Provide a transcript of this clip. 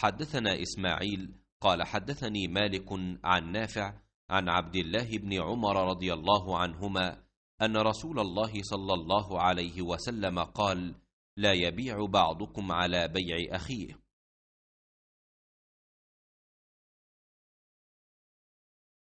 حدثنا إسماعيل قال حدثني مالك عن نافع عن عبد الله بن عمر رضي الله عنهما أن رسول الله صلى الله عليه وسلم قال لا يبيع بعضكم على بيع أخيه